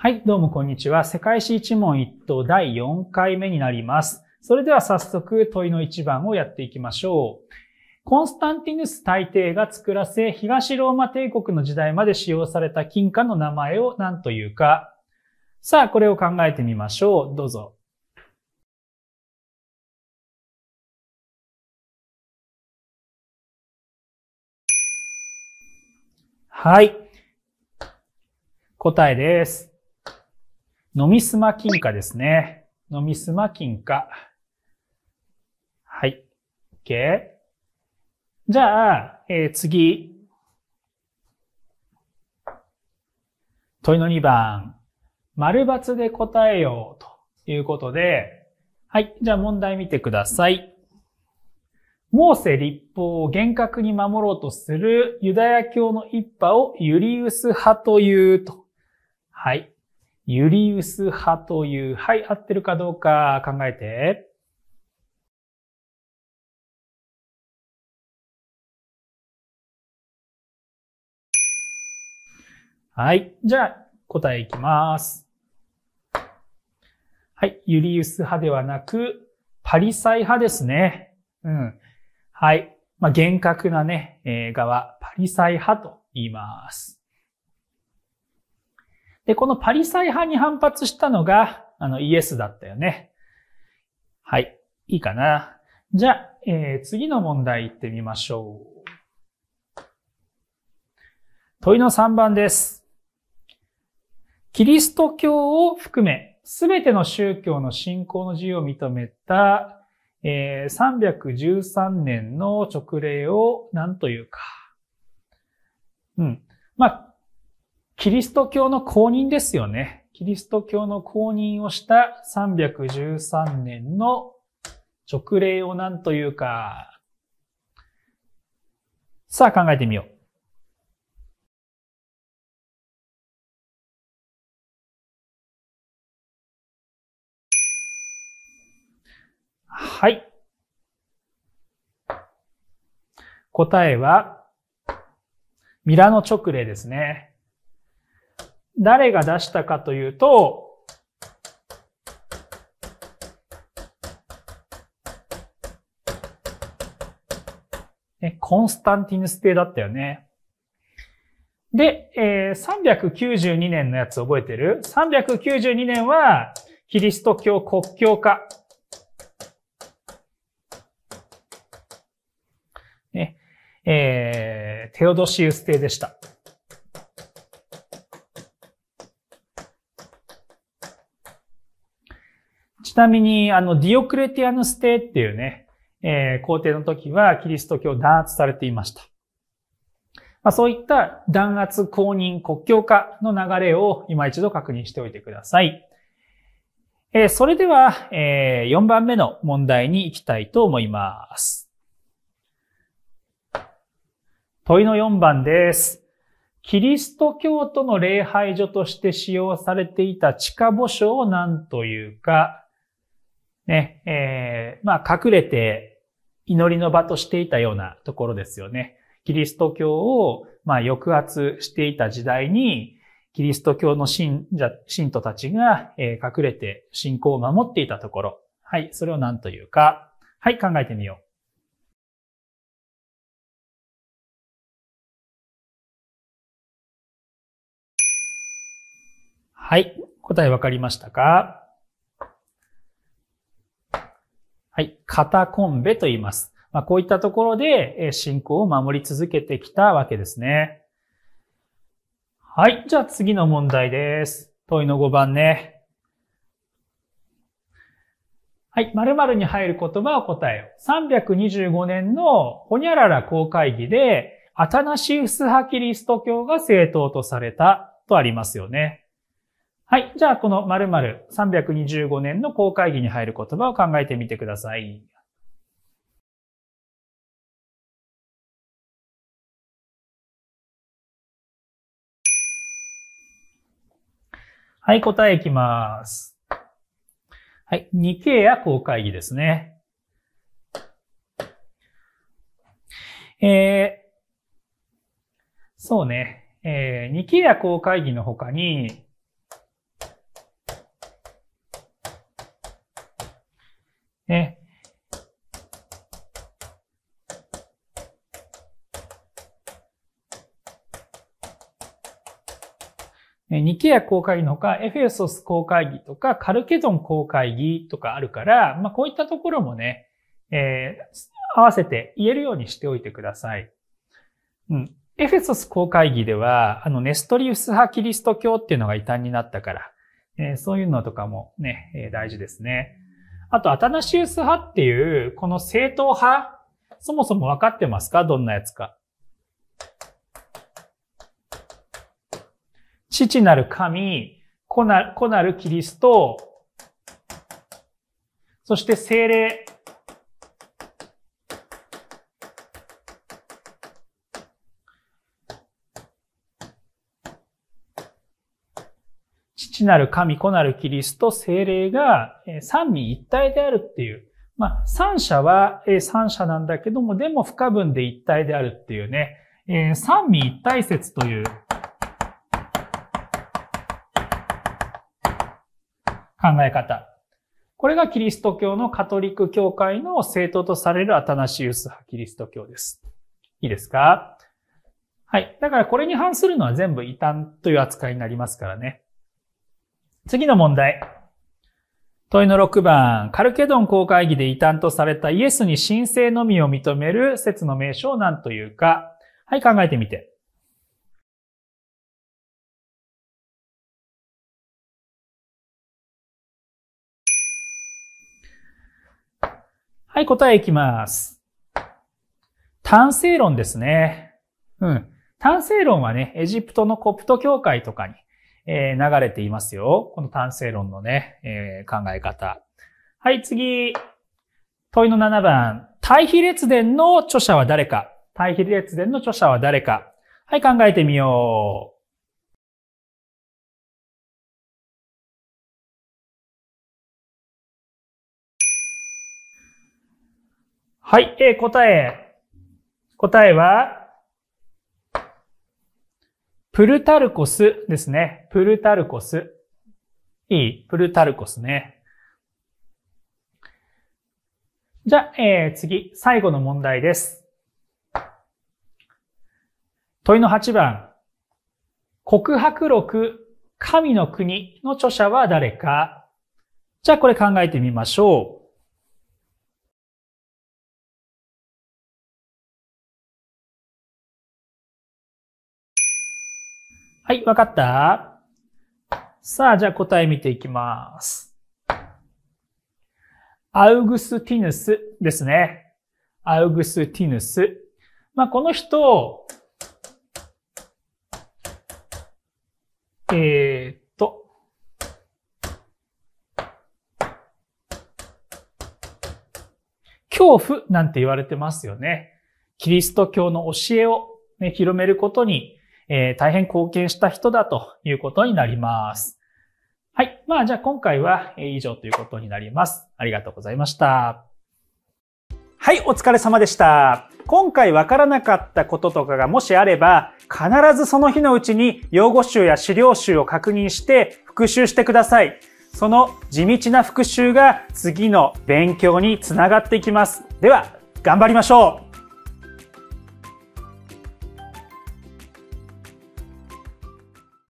はい、どうもこんにちは。世界史一問一答第4回目になります。それでは早速問いの1番をやっていきましょう。コンスタンティヌス大帝が作らせ、東ローマ帝国の時代まで使用された金貨の名前を何というか。さあ、これを考えてみましょう。どうぞ。はい。答えです。飲みすま金貨ですね。飲みすま金貨。はい。OK。じゃあ、えー、次。問いの2番。丸抜で答えようということで、はい。じゃあ問題見てください。モーセ立法を厳格に守ろうとするユダヤ教の一派をユリウス派というと。はい。ユリウス派という、はい、合ってるかどうか考えて。はい。じゃあ、答えいきます。はい。ユリウス派ではなく、パリサイ派ですね。うん。はい。まあ、厳格なね、えー、側、パリサイ派と言います。で、このパリサイ派に反発したのが、あの、イエスだったよね。はい。いいかな。じゃあ、えー、次の問題行ってみましょう。問いの3番です。キリスト教を含め、すべての宗教の信仰の自由を認めた、えー、313年の直令を何というか。うん。まあ、キリスト教の公認ですよね。キリスト教の公認をした313年の直令を何というか。さあ考えてみよう。はい。答えは、ミラノ直令ですね。誰が出したかというと、ね、コンスタンティヌス帝だったよね。で、えー、392年のやつ覚えてる ?392 年は、キリスト教国教化。ね、えー、テオドシウス帝でした。ちなみに、あの、ディオクレティアヌステっていうね、えー、皇帝の時はキリスト教弾圧されていました。まあ、そういった弾圧、公認、国教化の流れを今一度確認しておいてください。えー、それでは、えー、4番目の問題に行きたいと思います。問いの4番です。キリスト教徒の礼拝所として使用されていた地下墓所を何というか、ね、えー、まあ隠れて祈りの場としていたようなところですよね。キリスト教を、まあ、抑圧していた時代に、キリスト教の信者、信徒たちが、隠れて信仰を守っていたところ。はい、それを何というか。はい、考えてみよう。はい、答えわかりましたかはい、肩コンベと言います。まあ、こういったところで信仰を守り続けてきたわけですね。はい、じゃあ次の問題です。問いの5番ね。はい、〇〇に入る言葉を答えよう。325年のホニャララ公会議で、アタナシウス派キリスト教が正当とされたとありますよね。はい。じゃあ、この〇〇325年の公開議に入る言葉を考えてみてください。はい、答えいきます。はい。2K や公会議ですね。えー、そうね。えー、2K や公会議の他に、ね。ニケア公会議のほか、エフェソス公会議とか、カルケドン公会議とかあるから、まあ、こういったところもね、えー、合わせて言えるようにしておいてください。うん。エフェソス公会議では、あの、ネストリウス派キリスト教っていうのが異端になったから、えー、そういうのとかもね、えー、大事ですね。あと、アタナシウス派っていう、この正統派、そもそも分かってますかどんなやつか。父なる神、子な子なるキリスト、そして精霊、なる神、子なるキリスト、精霊が三位一体であるっていう。まあ、三者は三者なんだけども、でも不可分で一体であるっていうね、えー、三位一体説という考え方。これがキリスト教のカトリック教会の政党とされるアタナシウス派キリスト教です。いいですかはい。だからこれに反するのは全部異端という扱いになりますからね。次の問題。問いの6番、カルケドン公会議で異端とされたイエスに神聖のみを認める説の名称を何というか。はい、考えてみて。はい、答えいきます。単性論ですね。うん。単性論はね、エジプトのコプト教会とかにえー、流れていますよ。この単性論のね、えー、考え方。はい、次。問いの7番。対比列伝の著者は誰か対比列伝の著者は誰かはい、考えてみよう。はい、えー、答え。答えは、プルタルコスですね。プルタルコス。いいプルタルコスね。じゃあ、えー、次、最後の問題です。問いの8番。告白録、神の国の著者は誰かじゃあこれ考えてみましょう。はい、わかったさあ、じゃあ答え見ていきます。アウグスティヌスですね。アウグスティヌス。まあ、この人、えー、っと、恐怖なんて言われてますよね。キリスト教の教えを、ね、広めることにえー、大変貢献した人だということになります。はい。まあ、じゃあ今回は以上ということになります。ありがとうございました。はい、お疲れ様でした。今回わからなかったこととかがもしあれば、必ずその日のうちに用語集や資料集を確認して復習してください。その地道な復習が次の勉強につながっていきます。では、頑張りましょう